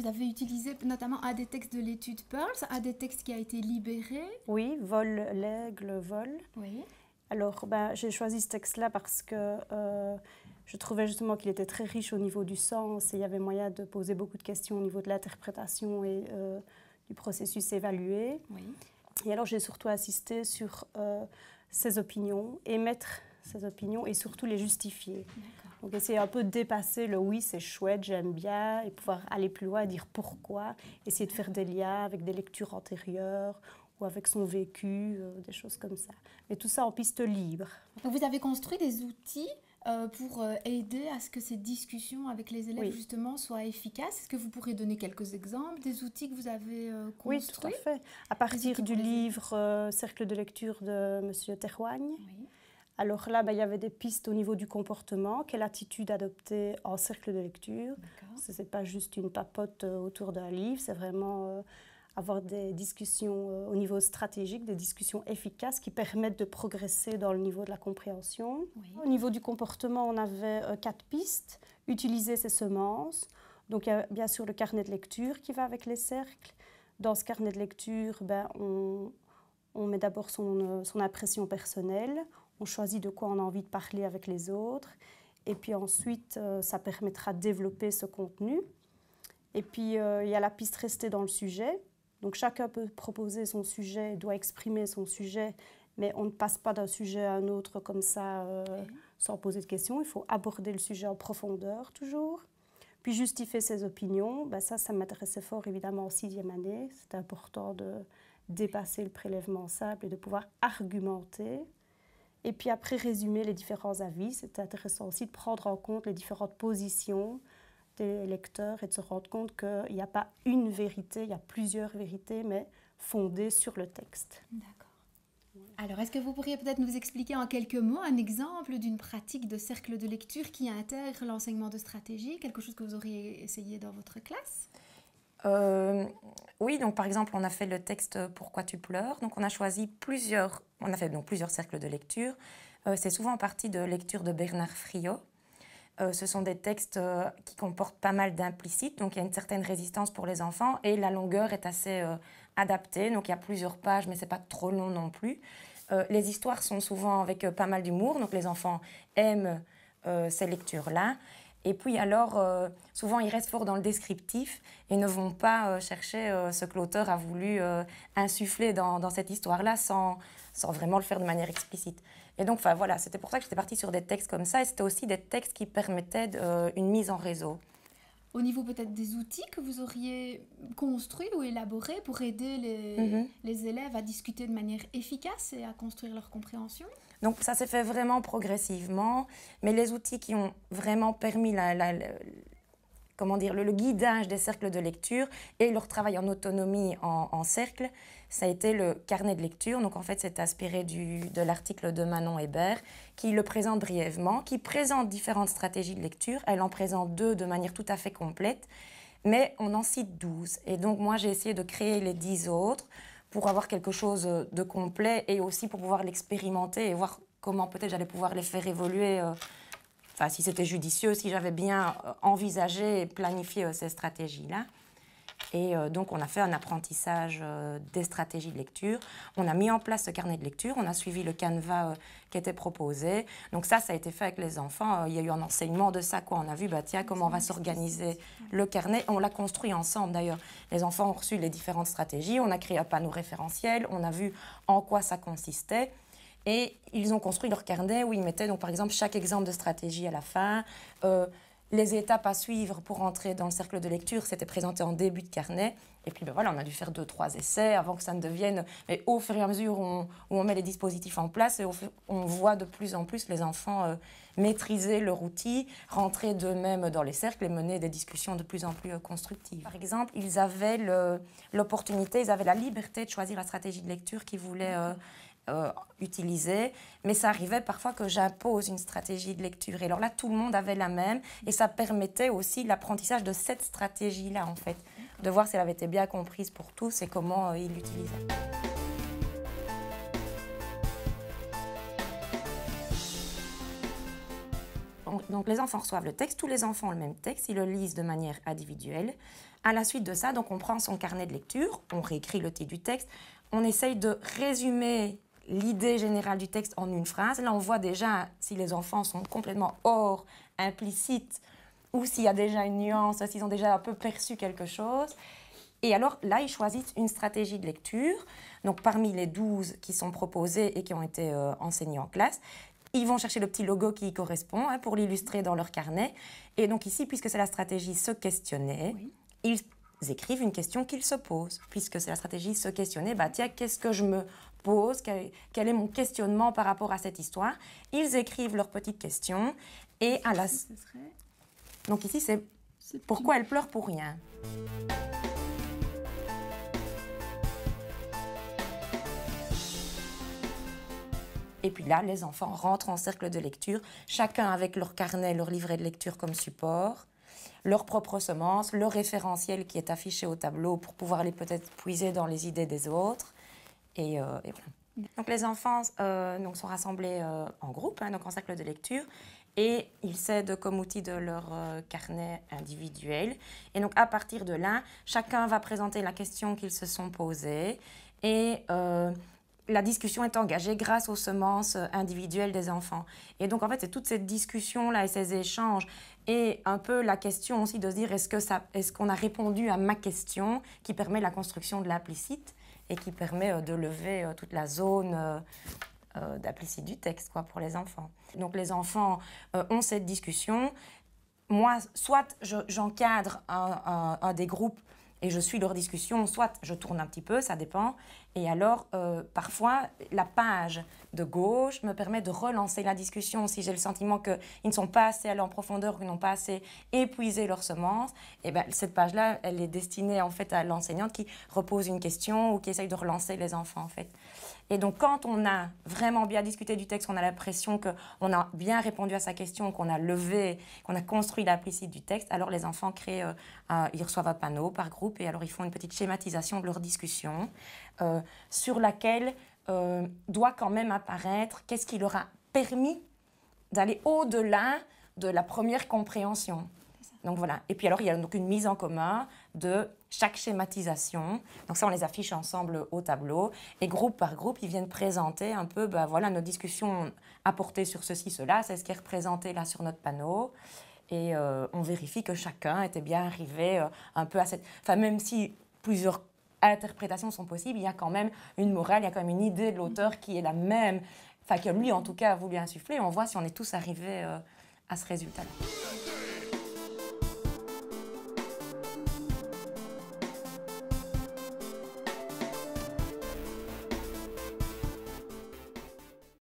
vous avez utilisé notamment à des textes de l'étude Pearls, à des textes qui a été libéré. Oui, Vol, l'aigle, vol. Oui. Alors, ben, j'ai choisi ce texte-là parce que euh, je trouvais justement qu'il était très riche au niveau du sens et il y avait moyen de poser beaucoup de questions au niveau de l'interprétation et euh, du processus évalué. Oui. Et alors, j'ai surtout assisté sur euh, ses opinions et mettre ses opinions et surtout les justifier. Donc essayer un peu de dépasser le oui, c'est chouette, j'aime bien, et pouvoir aller plus loin et dire pourquoi, essayer de faire des liens avec des lectures antérieures ou avec son vécu, euh, des choses comme ça. Mais tout ça en piste libre. vous avez construit des outils euh, pour euh, aider à ce que ces discussions avec les élèves justement soient efficaces. Est-ce que vous pourriez donner quelques exemples des outils que vous avez construits Oui, tout à fait. À partir du livre Cercle de lecture de Monsieur Terroigne, alors là, ben, il y avait des pistes au niveau du comportement, quelle attitude adopter en cercle de lecture. Ce n'est pas juste une papote euh, autour d'un livre, c'est vraiment euh, avoir des discussions euh, au niveau stratégique, des discussions efficaces qui permettent de progresser dans le niveau de la compréhension. Au niveau du comportement, on avait quatre pistes. Utiliser ses semences. Donc il y a bien sûr le carnet de lecture qui va avec les cercles. Dans ce carnet de lecture, ben, on, met d'abord son, impression personnelle, on choisit de quoi on a envie de parler avec les autres. Et puis ensuite, euh, ça permettra de développer ce contenu. Et puis, euh, il y a la piste restée dans le sujet. Donc, chacun peut proposer son sujet, doit exprimer son sujet, mais on ne passe pas d'un sujet à un autre comme ça, euh, sans poser de questions. Il faut aborder le sujet en profondeur, toujours. Puis, justifier ses opinions. Bah, ça, ça m'intéressait fort, évidemment, en sixième année. C'est important de dépasser le prélèvement simple et de pouvoir argumenter et puis après résumer les différents avis. C'est intéressant aussi de prendre en compte les différentes positions des lecteurs et de se rendre compte qu'il n'y a pas une vérité, il y a plusieurs vérités, mais fondées sur le texte. D'accord. Alors, est-ce que vous pourriez peut-être nous expliquer en quelques mots un exemple d'une pratique de cercle de lecture qui intègre l'enseignement de stratégie, quelque chose que vous auriez essayé dans votre classe euh, oui, donc par exemple, on a fait le texte Pourquoi tu pleures. Donc on a choisi plusieurs, on a fait donc plusieurs cercles de lecture. Euh, c'est souvent parti partie de lecture de Bernard Friot. Euh, ce sont des textes qui comportent pas mal d'implicites, donc il y a une certaine résistance pour les enfants et la longueur est assez adaptée. Donc il y a plusieurs pages, mais c'est pas trop long non plus. les histoires sont souvent avec pas mal d'humour, donc les enfants aiment ces lectures-là. Et puis alors, euh, souvent, ils restent fort dans le descriptif et ne vont pas euh, chercher euh, ce que l'auteur a voulu insuffler dans, cette histoire-là sans, vraiment le faire de manière explicite. Et donc, voilà, c'était pour ça que j'étais partie sur des textes comme ça et c'était aussi des textes qui permettaient une mise en réseau. Au niveau peut-être des outils que vous auriez construits ou élaborés pour aider les mm-hmm. élèves à discuter de manière efficace et à construire leur compréhension donc ça s'est fait vraiment progressivement, mais les outils qui ont vraiment permis comment dire, le, guidage des cercles de lecture et leur travail en autonomie en, cercle, ça a été le carnet de lecture. Donc en fait, c'est inspiré de l'article de Manon Hébert qui le présente brièvement, qui présente différentes stratégies de lecture. Elle en présente deux de manière tout à fait complète mais on en cite douze. Et donc moi, j'ai essayé de créer les dix autres pour avoir quelque chose de complet et aussi pour pouvoir l'expérimenter et voir comment peut-être j'allais pouvoir les faire évoluer. Euh, enfin, si c'était judicieux, si j'avais bien euh, envisagé et planifié euh, ces stratégies-là. Et euh, donc, on a fait un apprentissage euh, des stratégies de lecture. On a mis en place ce carnet de lecture. On a suivi le canevas euh, qui était proposé. Donc ça, ça a été fait avec les enfants. Il y a eu un enseignement de ça. Quoi. On a vu, bah, tiens, comment on va s'organiser le carnet. On l'a construit ensemble, d'ailleurs. Les enfants ont reçu les différentes stratégies. On a créé un panneau référentiel. On a vu en quoi ça consistait. Et ils ont construit leur carnet où ils mettaient, donc, par exemple, chaque exemple de stratégie à la fin les étapes à suivre pour entrer dans le cercle de lecture, c'était présenté en début de carnet. Et puis ben voilà, on a dû faire deux, trois essais avant que ça ne devienne... Mais au fur et à mesure où on, met les dispositifs en place, et on, voit de plus en plus les enfants euh, maîtriser leur outil, rentrer d'eux-mêmes dans les cercles et mener des discussions de plus en plus euh, constructives. Par exemple, ils avaient l'opportunité, ils avaient la liberté de choisir la stratégie de lecture qu'ils voulaient, euh, euh, utilisé, mais ça arrivait parfois que j'impose une stratégie de lecture. Et alors là, tout le monde avait la même, et ça permettait aussi l'apprentissage de cette stratégie-là, en fait, de voir si elle avait été bien comprise pour tous et comment euh, ils l'utilisaient. donc les enfants reçoivent le texte, tous les enfants le même texte, ils le lisent de manière individuelle. À la suite de ça, donc on prend son carnet de lecture, on réécrit le titre du texte, on essaye de résumer l'idée générale du texte en une phrase. Là, on voit déjà si les enfants sont complètement hors, implicite ou s'il y a déjà une nuance, s'ils ont déjà un peu perçu quelque chose. Et alors là, ils choisissent une stratégie de lecture. Donc parmi les 12 qui sont proposés et qui ont été euh, enseignés en classe, ils vont chercher le petit logo qui correspond hein, pour l'illustrer dans leur carnet. Et donc ici, puisque c'est la stratégie se questionner, ils écrivent une question qu'ils se posent, puisque c'est la stratégie se questionner, bah tiens, qu'est-ce que je me pose, quel, est mon questionnement par rapport à cette histoire. Ils écrivent leur petite question et à la... Donc ici, c'est pourquoi elle pleure pour rien. Et puis là, les enfants rentrent en cercle de lecture, chacun avec leur carnet, leur livret de lecture comme support leurs propres semences, le référentiel qui est affiché au tableau pour pouvoir les peut-être puiser dans les idées des autres. Et, euh, voilà. Donc les enfants euh, donc sont rassemblés euh, en groupe, hein, donc en cercle de lecture, et ils cèdent comme outil de leur carnet individuel. Et donc à partir de là, chacun va présenter la question qu'ils se sont posée et la discussion est engagée grâce aux semences euh, individuelles des enfants. Et donc, en fait, c'est toute cette discussion-là et ces échanges et un peu la question aussi de se dire est-ce qu'on est a répondu à ma question qui permet la construction de l'applicite et qui permet euh, de lever euh, toute la zone d'applicite du texte quoi, pour les enfants. Donc, les enfants ont cette discussion. Moi, soit j'encadre un des groupes et je suis leur discussion, soit je tourne un petit peu, ça dépend. Et alors, euh, parfois, la page de gauche me permet de relancer la discussion si j'ai le sentiment qu'ils ne sont pas assez allés en profondeur, qu'ils n'ont pas assez épuisé leur semence, Et ben, cette page-là, elle est destinée en fait à l'enseignante qui repose une question ou qui essaye de relancer les enfants en fait. Et donc, quand on a vraiment bien discuté du texte, on a l'impression qu'on a bien répondu à sa question, qu'on a levé, qu'on a construit l'implicite du texte, alors les enfants créent, euh, ils reçoivent un panneau par groupe et alors ils font une petite schématisation de leur discussion euh, sur laquelle euh, doit quand même apparaître qu'est-ce qui leur a permis d'aller au-delà de la première compréhension. Donc voilà. Et puis alors, il y a donc une mise en commun de chaque schématisation. Donc ça, on les affiche ensemble au tableau. Et groupe par groupe, ils viennent présenter un peu, ben voilà, nos discussions apportées sur ceci, cela, c'est ce qui est représenté là sur notre panneau. Et euh, on vérifie que chacun était bien arrivé euh, un peu à cette... Enfin, même si plusieurs interprétations sont possibles, il y a quand même une morale, il y a quand même une idée de l'auteur qui est la même, enfin, que lui, en tout cas, a voulu insuffler. On voit si on est tous arrivés euh, à ce résultat-là.